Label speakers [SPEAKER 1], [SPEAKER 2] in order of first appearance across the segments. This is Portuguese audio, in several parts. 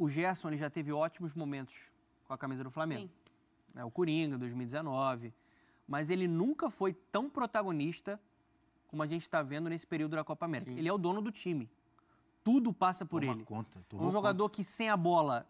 [SPEAKER 1] o Gerson ele já teve ótimos momentos com a camisa do Flamengo. Sim. É, o Coringa, 2019. Mas ele nunca foi tão protagonista como a gente está vendo nesse período da Copa América. Sim. Ele é o dono do time. Tudo passa por Toma ele. Conta, um jogador conta. que sem a bola,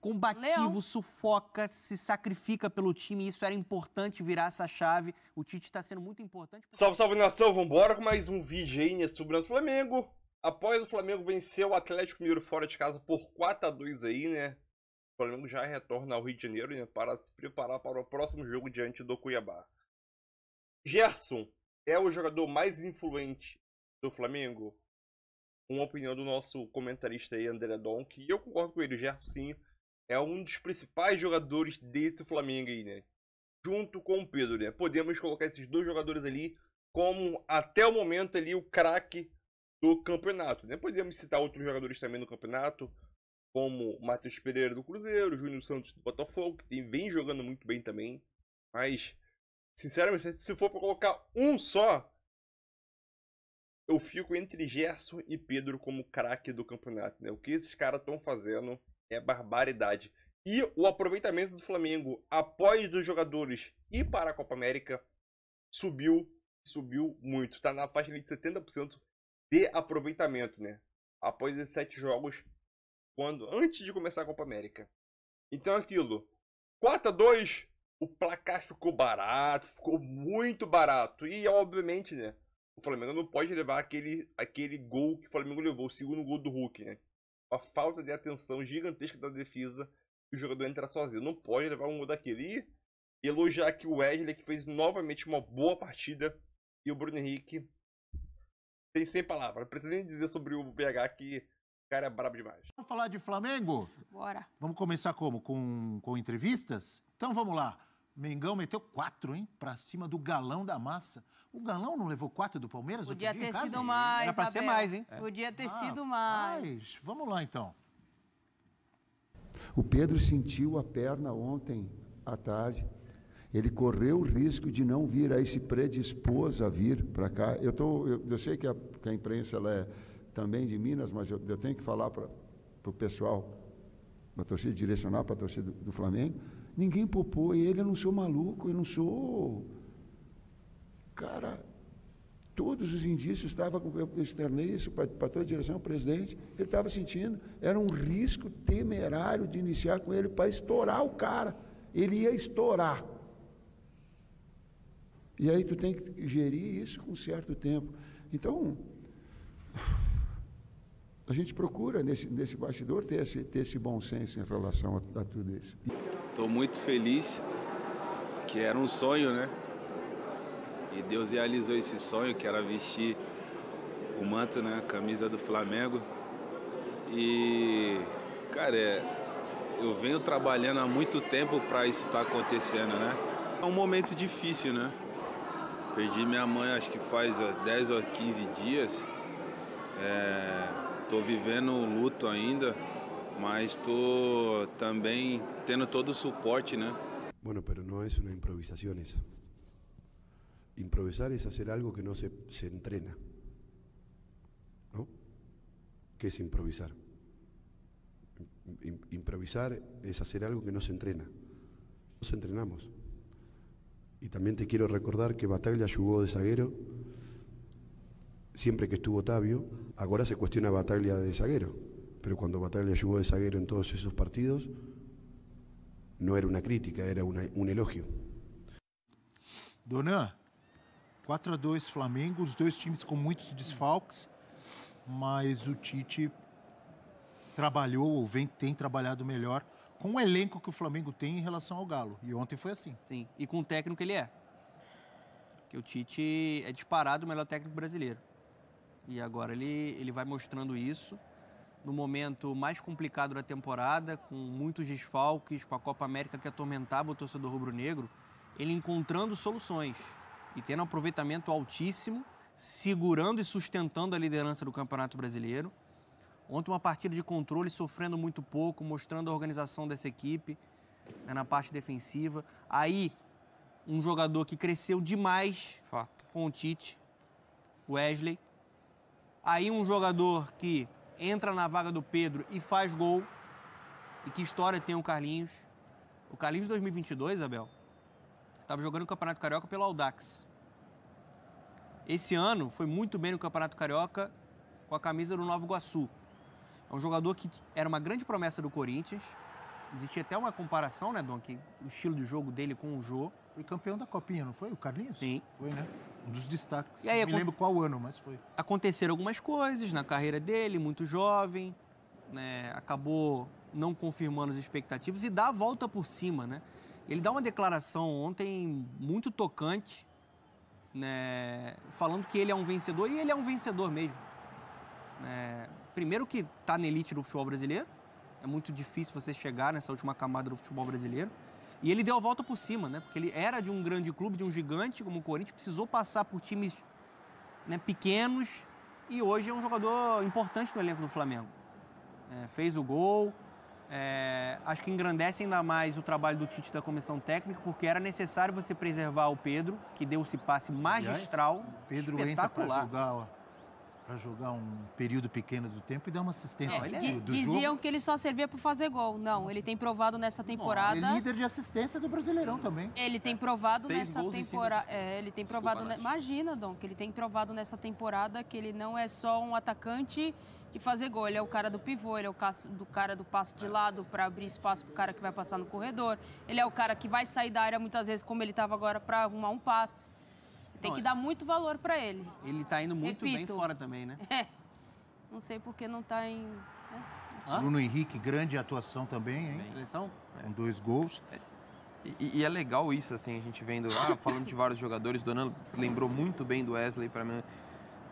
[SPEAKER 1] combativo, Leão. sufoca, se sacrifica pelo time. Isso era importante virar essa chave. O Tite está sendo muito importante.
[SPEAKER 2] Salve, salve nação! Vamos embora com mais um Vigênia né, sobre o Flamengo. Após o Flamengo vencer o Atlético Mineiro fora de casa por 4 a 2 aí, né? O Flamengo já retorna ao Rio de Janeiro né, para se preparar para o próximo jogo diante do Cuiabá. Gerson é o jogador mais influente do Flamengo? Uma opinião do nosso comentarista aí, André Don, que eu concordo com ele, o Gerson sim, é um dos principais jogadores desse Flamengo aí, né? Junto com o Pedro, né? Podemos colocar esses dois jogadores ali como, até o momento ali, o craque do campeonato. Né? Podemos citar outros jogadores também no campeonato, como Matheus Pereira do Cruzeiro, Júnior Santos do Botafogo, que vem jogando muito bem também. Mas, sinceramente, se for para colocar um só, eu fico entre Gerson e Pedro como craque do campeonato. Né? O que esses caras estão fazendo é barbaridade. E o aproveitamento do Flamengo após dos jogadores ir para a Copa América subiu, subiu muito. Está na faixa de 70% de aproveitamento, né? Após esses sete jogos, quando antes de começar a Copa América. Então aquilo, 4 a 2 o placar ficou barato, ficou muito barato. E obviamente, né? O Flamengo não pode levar aquele, aquele gol que o Flamengo levou, o segundo gol do Hulk, né? A falta de atenção gigantesca da defesa o jogador entrar sozinho. Não pode levar um gol daquele. E elogiar aqui o Wesley, que fez novamente uma boa partida. E o Bruno Henrique tem 100 palavras. Não precisa nem dizer sobre o BH que o cara é brabo demais.
[SPEAKER 3] Vamos falar de Flamengo? Bora. Vamos começar como? Com, com entrevistas? Então vamos lá. Mengão meteu quatro, hein? Pra cima do galão da massa. O galão não levou quatro do Palmeiras? Podia ter sido mais. Era pra Abel. ser mais, hein? É. Podia ter ah, sido mais. mais. Vamos lá então.
[SPEAKER 4] O Pedro sentiu a perna ontem à tarde ele correu o risco de não vir, aí se predispôs a vir para cá. Eu, tô, eu, eu sei que a, que a, imprensa ela é também de Minas, mas eu, eu tenho que falar para o pessoal, para a torcida, direcionar para a torcida do, do Flamengo. Ninguém popou ele, eu não sou maluco, eu não sou. Cara, todos os indícios estavam, eu externei isso para toda a direção, o presidente, ele estava sentindo, era um risco temerário de iniciar com ele para estourar o cara. Ele ia estourar. E aí tu tem que gerir isso com certo tempo. Então, a gente procura nesse, nesse bastidor ter esse, ter esse bom senso em relação a, a tudo isso.
[SPEAKER 2] Estou muito feliz, que era um sonho, né? E Deus realizou esse sonho, que era vestir o manto, né? A camisa do Flamengo. E, cara, é, eu venho trabalhando há muito tempo para isso estar tá acontecendo, né? É um momento difícil, né? Perdi minha mãe acho que faz 10 ou 15 dias. Estou é, vivendo o luto ainda, mas estou também tendo todo o suporte, né?
[SPEAKER 4] Bueno, pero no es una improvisación esa. Improvisar es hacer algo que no se, se entrena. ¿No? ¿Qué es improvisar? Improvisar es hacer algo que no se entrena. Nos entrenamos. Y también te quiero recordar que Bataglia jugó de zaguero siempre que estuvo Tabio. Ahora se cuestiona Bataglia de zaguero, pero cuando Bataglia jugó de zaguero en todos esos partidos, no era una crítica, era un elogio. Dona, 4 a
[SPEAKER 3] 2 Flamengo, los dois times con muchos desfalques, mas o Tite trabalhou o vem, tem trabalhado melhor. com o elenco que o Flamengo tem em relação ao Galo. E ontem foi assim. Sim,
[SPEAKER 1] e com o técnico que ele é. Que o Tite é disparado o melhor técnico brasileiro. E agora ele, ele vai mostrando isso no momento mais complicado da temporada, com muitos desfalques, com a Copa América que atormentava o torcedor rubro-negro, ele encontrando soluções e tendo um aproveitamento altíssimo, segurando e sustentando a liderança do Campeonato Brasileiro. Ontem uma partida de controle, sofrendo muito pouco, mostrando a organização dessa equipe né, na parte defensiva. Aí, um jogador que cresceu demais Fato. com o Tite, Wesley. Aí um jogador que entra na vaga do Pedro e faz gol. E que história tem o Carlinhos. O Carlinhos de 2022, Abel, estava jogando o Campeonato Carioca pelo Audax. Esse ano foi muito bem no Campeonato Carioca com a camisa do Novo Iguaçu. É um jogador que era uma grande promessa do Corinthians. Existia até uma comparação, né, Don, que o estilo de jogo dele com o Jô. Foi campeão da Copinha,
[SPEAKER 3] não foi? O Carlinhos? Sim. Foi, né? Um dos destaques. E aí, não me lembro qual ano, mas foi.
[SPEAKER 1] Aconteceram algumas coisas na carreira dele, muito jovem, né? acabou não confirmando as expectativas e dá a volta por cima, né? Ele dá uma declaração ontem muito tocante, né? falando que ele é um vencedor, e ele é um vencedor mesmo. É, primeiro que está na elite do futebol brasileiro, é muito difícil você chegar nessa última camada do futebol brasileiro. E ele deu a volta por cima, né? Porque ele era de um grande clube, de um gigante como o Corinthians, precisou passar por times né, pequenos e hoje é um jogador importante no elenco do Flamengo. É, fez o gol, é, acho que engrandece ainda mais o trabalho do Tite da comissão técnica, porque era necessário você preservar o Pedro, que deu esse passe magistral, Aliás, Pedro espetacular. Entra jogar, ó
[SPEAKER 3] para jogar um período pequeno do tempo e dar uma assistência. É, do, do diziam jogo.
[SPEAKER 5] que ele só servia para fazer gol. Não, ele tem provado nessa temporada. Ele é líder
[SPEAKER 3] de assistência do Brasileirão também.
[SPEAKER 5] Ele tem provado nessa temporada. É, ele tem provado. Desculpa, ne... Imagina, Dom, que ele tem provado nessa temporada que ele não é só um atacante de fazer gol. Ele é o cara do pivô, ele é o cara do passo de é. lado para abrir espaço para o cara que vai passar no corredor. Ele é o cara que vai sair da área muitas vezes, como ele estava agora, para arrumar um passe. Tem que dar muito valor para ele.
[SPEAKER 1] Ele tá indo muito Repito. bem fora
[SPEAKER 5] também, né? É. Não sei porque não tá em. Né? Bruno
[SPEAKER 3] Henrique, grande atuação também, hein? Seleção? É. Com dois gols. É. E, e, é legal isso, assim,
[SPEAKER 6] a gente vendo, ah, falando de vários jogadores, Dona lembrou muito bem do Wesley para mim.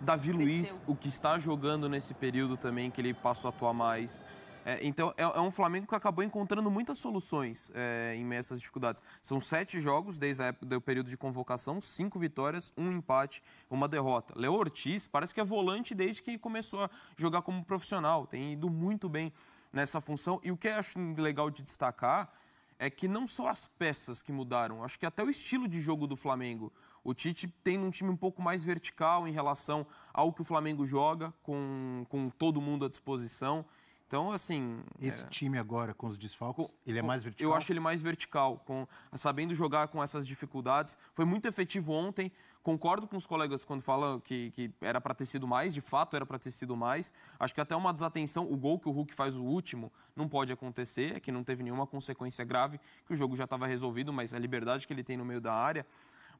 [SPEAKER 6] Davi Luiz, o que está jogando nesse período também, que ele passou a atuar mais. É, então, é, é, um Flamengo que acabou encontrando muitas soluções é, em meio a essas dificuldades. São sete jogos desde o período de convocação, cinco vitórias, um empate, uma derrota. Léo Ortiz parece que é volante desde que começou a jogar como profissional, tem ido muito bem nessa função. E o que eu acho legal de destacar é que não só as peças que mudaram, acho que até o estilo de jogo do Flamengo. O Tite tem um time um pouco mais vertical em relação ao que o Flamengo joga, com, com todo mundo à disposição. Então, assim. Esse é...
[SPEAKER 3] time agora, com os desfalques, com, ele é com, mais vertical? Eu acho
[SPEAKER 6] ele mais vertical, com, sabendo jogar com essas dificuldades. Foi muito efetivo ontem. Concordo com os colegas quando falam que, que era para ter sido mais, de fato era para ter sido mais. Acho que até uma desatenção, o gol que o Hulk faz o último, não pode acontecer, é que não teve nenhuma consequência grave, que o jogo já estava resolvido, mas a liberdade que ele tem no meio da área.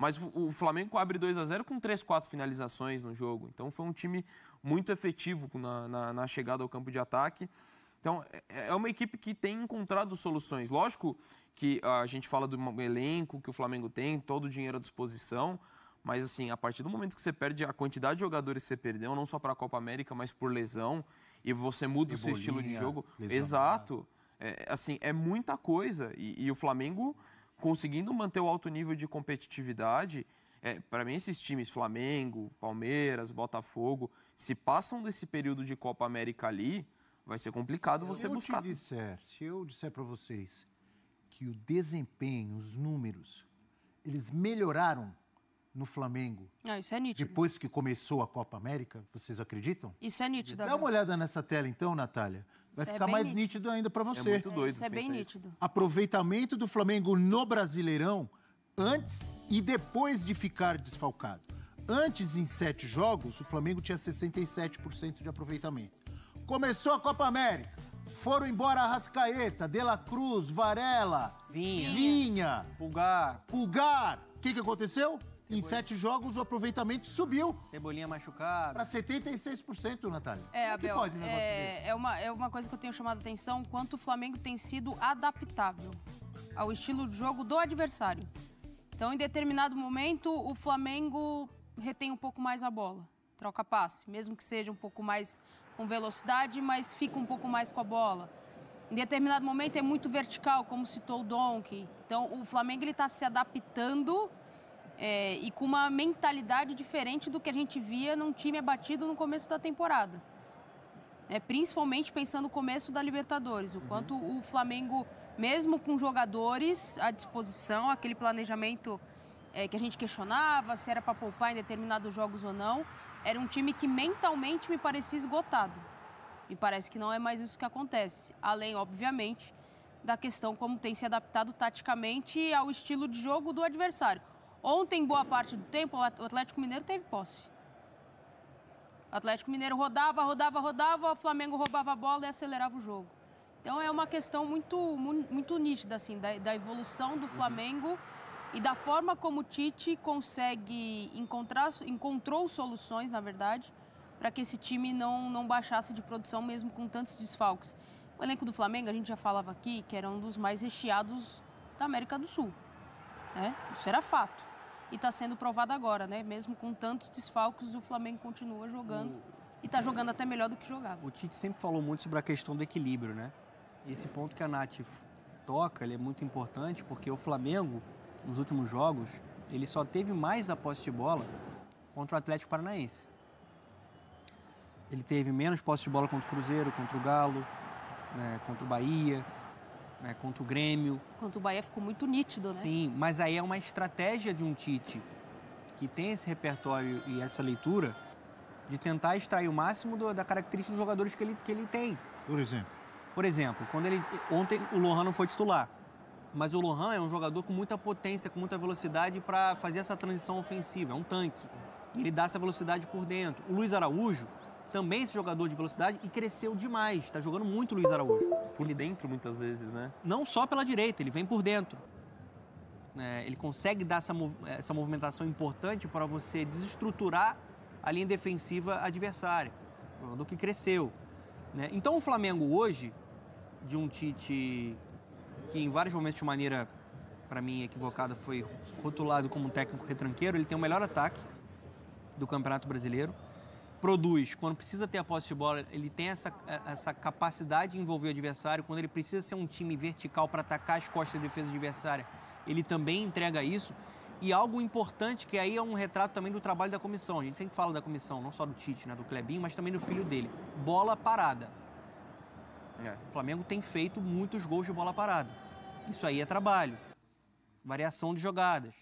[SPEAKER 6] Mas o Flamengo abre 2 a 0 com 3, 4 finalizações no jogo. Então foi um time muito efetivo na, na, na chegada ao campo de ataque. Então é, é uma equipe que tem encontrado soluções. Lógico que a gente fala do elenco que o Flamengo tem, todo o dinheiro à disposição. Mas, assim, a partir do momento que você perde a quantidade de jogadores que você perdeu, não só para a Copa América, mas por lesão, e você muda Cebolinha, o seu estilo de jogo. Lesão, Exato. É, assim, é muita coisa. E, e o Flamengo conseguindo manter o alto nível de competitividade, é, para mim esses times, Flamengo, Palmeiras, Botafogo, se passam desse período de Copa América ali, vai ser complicado você eu buscar.
[SPEAKER 3] Disser, se eu disser para vocês que o desempenho, os números, eles melhoraram no Flamengo.
[SPEAKER 5] Ah, isso é nítido. Depois
[SPEAKER 3] que começou a Copa América, vocês acreditam?
[SPEAKER 5] Isso é nítido. Dá uma
[SPEAKER 3] olhada nessa tela então, Natália. Vai é ficar é mais nítido. nítido ainda para é você. É muito doido. Isso é bem nítido. Isso. Aproveitamento do Flamengo no Brasileirão antes e depois de ficar desfalcado. Antes, em sete jogos, o Flamengo tinha 67% de aproveitamento. Começou a Copa América. Foram embora Rascaeta, De La Cruz, Varela, Vinha, Vinha Pulgar. Pulgar. O que, que aconteceu? Cebolinha. Em sete jogos, o aproveitamento subiu. Cebolinha machucada. Para 76%, Natália. É, Como Abel, pode é,
[SPEAKER 5] é, uma, é uma coisa que eu tenho chamado a atenção, quanto o Flamengo tem sido adaptável ao estilo de jogo do adversário. Então, em determinado momento, o Flamengo retém um pouco mais a bola, troca passe, mesmo que seja um pouco mais com velocidade, mas fica um pouco mais com a bola. Em determinado momento é muito vertical, como citou o Donkey. Então, o Flamengo está se adaptando é, e com uma mentalidade diferente do que a gente via num time abatido no começo da temporada. É, principalmente pensando no começo da Libertadores, o uhum. quanto o Flamengo, mesmo com jogadores à disposição, aquele planejamento é, que a gente questionava se era para poupar em determinados jogos ou não, era um time que mentalmente me parecia esgotado. Me parece que não é mais isso que acontece. Além, obviamente, da questão como tem se adaptado taticamente ao estilo de jogo do adversário. Ontem, boa parte do tempo, o Atlético Mineiro teve posse. O Atlético Mineiro rodava, rodava, rodava, o Flamengo roubava a bola e acelerava o jogo. Então é uma questão muito, muito nítida, assim, da, da evolução do uhum. Flamengo uhum. e da forma como o Tite consegue encontrar, encontrou soluções, na verdade, para que esse time não, não baixasse de produção mesmo com tantos desfalques. O elenco do Flamengo, a gente já falava aqui, que era um dos mais recheados da América do Sul. Né? Isso era fato e está sendo provado agora, né? Mesmo com tantos desfalques, o Flamengo continua jogando o... e está jogando até melhor do que jogava.
[SPEAKER 1] O Tite sempre falou muito sobre a questão do equilíbrio, né? Esse ponto que a Nath toca, é muito importante porque o Flamengo, nos últimos jogos, ele só teve mais a posse de bola contra o Atlético Paranaense. Ele teve menos posse de bola contra o Cruzeiro, contra o Galo, né, contra o Bahia né, contra o Grêmio.
[SPEAKER 5] Contra o Bahia ficou muito nítido, né?
[SPEAKER 1] Sim, mas aí é uma estratégia de um Tite que tem esse repertório e essa leitura de tentar extrair o máximo do, da característica dos jogadores que ele, que ele tem. Por exemplo? Por exemplo, quando ele ontem o Lohan não foi titular, mas o Lohan é um jogador com muita potência, com muita velocidade para fazer essa transição ofensiva, é um tanque. E ele dá essa velocidade por dentro. O Luiz Araújo também esse jogador de velocidade e cresceu demais. Está jogando muito o Luiz Araújo. Por dentro, muitas vezes, né? Não só pela direita, ele vem por dentro. É, ele consegue dar essa, mov é, essa movimentação importante para você desestruturar a linha defensiva adversária. Um jogador que cresceu. Né? Então o Flamengo hoje, de um Tite que em vários momentos de maneira, para mim, equivocada, foi rotulado como um técnico retranqueiro, ele tem o melhor ataque do Campeonato Brasileiro produz. Quando precisa ter a posse de bola, ele tem essa, é, essa capacidade de envolver o adversário. Quando ele precisa ser um time vertical para atacar as costas da defesa adversária, ele também entrega isso. E algo importante, que aí é um retrato também do trabalho da comissão. A gente sempre fala da comissão, não só do Tite, né, do Clebinho, mas também do filho dele. Bola parada. É. O Flamengo tem feito muitos gols de bola parada. Isso aí é trabalho. Variação de jogadas.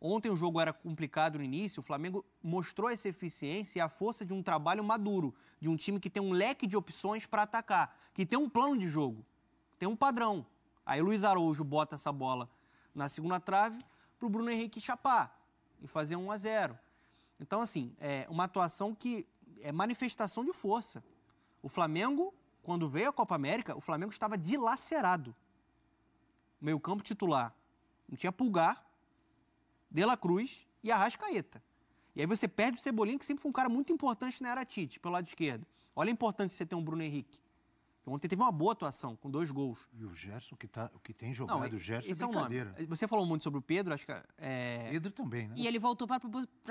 [SPEAKER 1] Ontem o jogo era complicado no início, o Flamengo mostrou essa eficiência e a força de um trabalho maduro, de um time que tem um leque de opções para atacar, que tem um plano de jogo, tem um padrão. Aí Luiz Araújo bota essa bola na segunda trave para o Bruno Henrique chapar e fazer 1 a 0. Então, assim, é uma atuação que é manifestação de força. O Flamengo, quando veio a Copa América, o Flamengo estava dilacerado. Meio campo titular. Não tinha pulgar, de La Cruz e Arrascaeta. E aí você perde o Cebolinha, que sempre foi um cara muito importante na era Tite, pelo lado esquerdo. Olha a importância de você ter um Bruno Henrique. Ontem teve uma boa atuação, com dois gols. E o Gerson, que, tá, que tem jogado, Não, o Gerson esse é brincadeira. É um Você falou muito sobre o Pedro, acho que... É... Pedro também, né? E
[SPEAKER 5] ele voltou para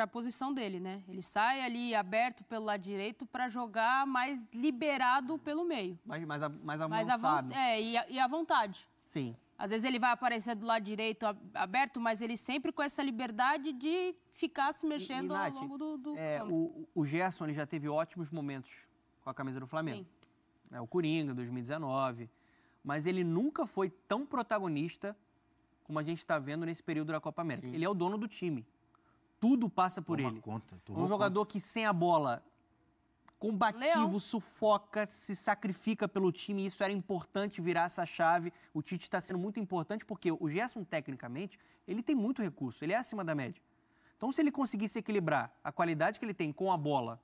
[SPEAKER 5] a posição dele, né? Ele sai ali aberto pelo lado direito para jogar mais liberado pelo meio.
[SPEAKER 1] Mais, mais, mais, a mais à vontade. É,
[SPEAKER 5] e à vontade. Sim. Às vezes ele vai aparecer do lado direito aberto, mas ele sempre com essa liberdade de ficar se mexendo e, e, Nath, ao longo do, do é, o,
[SPEAKER 1] o, Gerson ele já teve ótimos momentos com a camisa do Flamengo. Sim. É, o Coringa, 2019. Mas ele nunca foi tão protagonista como a gente está vendo nesse período da Copa América. Sim. Ele é o dono do time. Tudo passa por Toma ele. Conta, um jogador conta. que sem a bola combativo, Leão. sufoca, se sacrifica pelo time. Isso era importante virar essa chave. O Tite está sendo muito importante porque o Gerson, tecnicamente, ele tem muito recurso, ele é acima da média. Então, se ele conseguisse equilibrar a qualidade que ele tem com a bola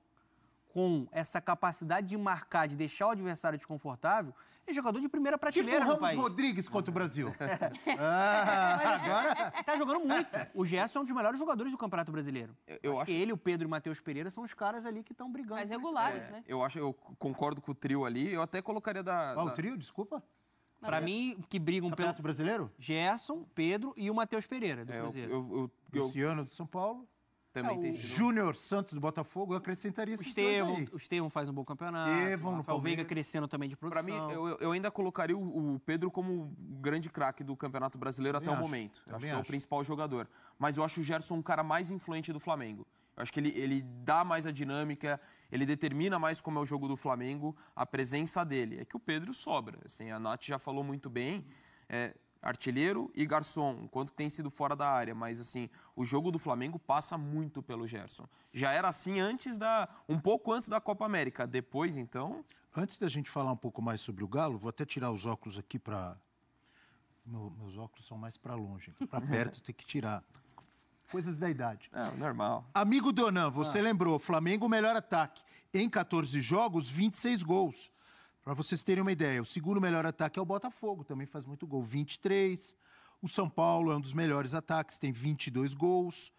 [SPEAKER 1] com essa capacidade de marcar, de deixar o adversário desconfortável, é jogador de primeira tipo prateleira tipo o Ramos país. Rodrigues contra o Brasil.
[SPEAKER 3] Ah, Mas,
[SPEAKER 1] assim, agora tá jogando muito. O Gerson é um dos melhores jogadores do Campeonato Brasileiro. Eu,
[SPEAKER 6] eu acho, acho, que ele, o Pedro e o Matheus Pereira são os caras ali que estão brigando. Mais regulares, né? é, né? Eu acho, eu concordo com o trio ali. Eu até colocaria da, Qual ah, da... o trio, desculpa.
[SPEAKER 5] Para é- mim,
[SPEAKER 1] que brigam Campeonato
[SPEAKER 6] pelo... Brasileiro? Gerson, Pedro e o Matheus Pereira, do é,
[SPEAKER 1] Cruzeiro. Eu,
[SPEAKER 3] eu, eu, Luciano do São Paulo também ah, tem sido. Júnior Santos do Botafogo, eu acrescentaria esses o Estevão, dois aí.
[SPEAKER 6] O Estevão faz um bom campeonato. Estevão, o Veiga crescendo
[SPEAKER 3] também de produção. Para mim, eu,
[SPEAKER 6] eu, ainda colocaria o, o Pedro como o grande craque do Campeonato Brasileiro também até acho, o momento. Eu acho que acho. é o principal jogador. Mas eu acho o Gerson um cara mais influente do Flamengo. Eu acho que ele, ele dá mais a dinâmica, ele determina mais como é o jogo do Flamengo, a presença dele. É que o Pedro sobra. Assim, a Nath já falou muito bem. É, artilheiro e garçom, enquanto tem sido fora da área. Mas, assim, o jogo do Flamengo passa muito pelo Gerson. Já era assim antes da. um pouco antes da Copa América. Depois, então.
[SPEAKER 3] Antes da gente falar um pouco mais sobre o Galo, vou até tirar os óculos aqui para. meus óculos são mais para longe, então, para perto tem que tirar. Coisas da idade. É, normal. Amigo Donan, você ah. lembrou, Flamengo melhor ataque. Em 14 jogos, 26 gols. Para vocês terem uma ideia, o segundo melhor ataque é o Botafogo, também faz muito gol, 23. O São Paulo é um dos melhores ataques, tem 22 gols.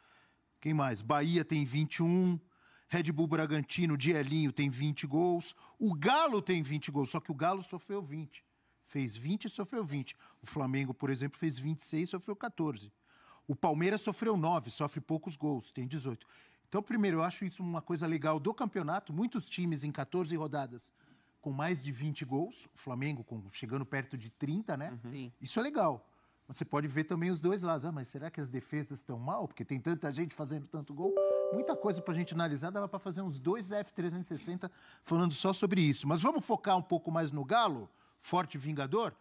[SPEAKER 3] Quem mais? Bahia tem 21. Red Bull Bragantino, Dielinho tem 20 gols. O Galo tem 20 gols, só que o Galo sofreu 20. Fez 20 e sofreu 20. O Flamengo, por exemplo, fez 26 e sofreu 14. O Palmeiras sofreu 9, sofre poucos gols, tem 18. Então, primeiro, eu acho isso uma coisa legal do campeonato. Muitos times em 14 rodadas com mais de 20 gols, o Flamengo com, chegando perto de 30, né? Uhum. Isso é legal. Você pode ver também os dois lados. Ah, mas será que as defesas estão mal? Porque tem tanta gente fazendo tanto gol. Muita coisa para a gente analisar. Dava para fazer uns dois F360 falando só sobre isso. Mas vamos focar um pouco mais no Galo, forte vingador?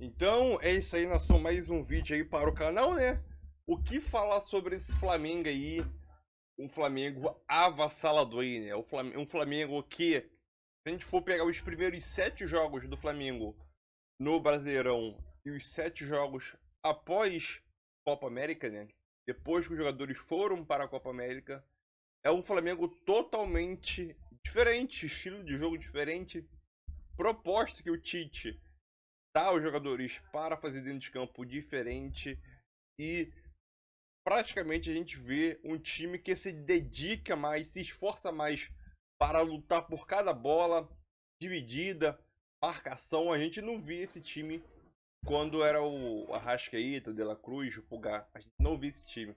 [SPEAKER 2] Então, é isso aí, somos Mais um vídeo aí para o canal, né? O que falar sobre esse Flamengo aí? Um Flamengo avassalador aí, né? Um Flamengo que a gente for pegar os primeiros sete jogos do Flamengo no Brasileirão e os sete jogos após Copa América, né? Depois que os jogadores foram para a Copa América, é um Flamengo totalmente diferente, estilo de jogo diferente, proposta que o Tite dá aos jogadores para fazer dentro de campo diferente e praticamente a gente vê um time que se dedica mais, se esforça mais para lutar por cada bola, dividida, marcação. A gente não via esse time quando era o Arrascaeta, o De La Cruz, o Pulgar. A gente não via esse time.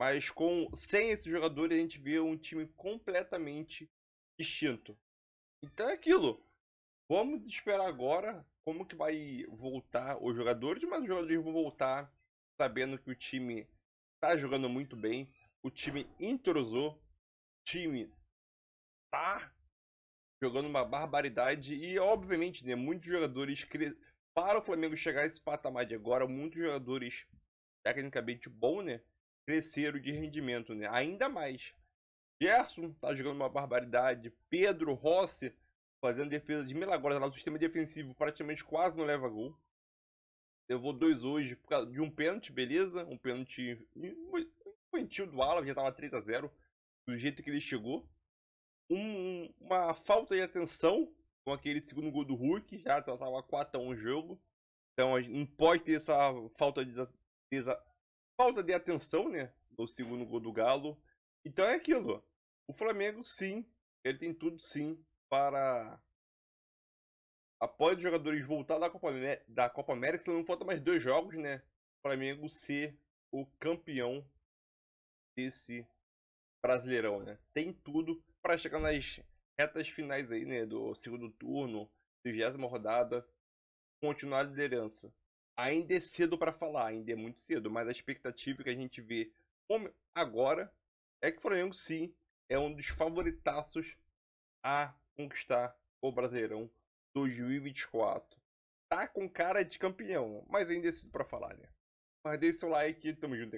[SPEAKER 2] Mas com sem esses jogadores a gente vê um time completamente distinto. Então é aquilo. Vamos esperar agora como que vai voltar os jogadores, mas os jogadores vão voltar sabendo que o time está jogando muito bem, o time entrosou, o time tá jogando uma barbaridade e, obviamente, né, muitos jogadores para o Flamengo chegar a esse patamar de agora, muitos jogadores tecnicamente bom, né, cresceram de rendimento, né, ainda mais. Gerson tá jogando uma barbaridade, Pedro Rossi fazendo defesa de milagrosa lá, o sistema defensivo praticamente quase não leva gol. Levou dois hoje por causa de um pênalti, beleza? Um pênalti infantil do Alan, já tava 3 a 0 do jeito que ele chegou um, uma falta de atenção com aquele segundo gol do Hulk, já estava tá, 4 a 1 o jogo. Então a gente não pode ter essa falta de, essa falta de atenção, né, no segundo gol do Galo. Então é aquilo. O Flamengo sim, ele tem tudo sim para após os jogadores voltar da Copa da Copa América, se não falta mais dois jogos, né, o Flamengo ser o campeão desse Brasileirão, né? Tem tudo para chegar nas retas finais aí, né, do segundo turno, vigésima rodada, continuar a liderança. Ainda é cedo para falar, ainda é muito cedo, mas a expectativa que a gente vê agora é que o Flamengo sim é um dos favoritaços a conquistar o Brasileirão 2024. Tá com cara de campeão, mas ainda é cedo para falar, né? Mas deixe seu like, tamo junto.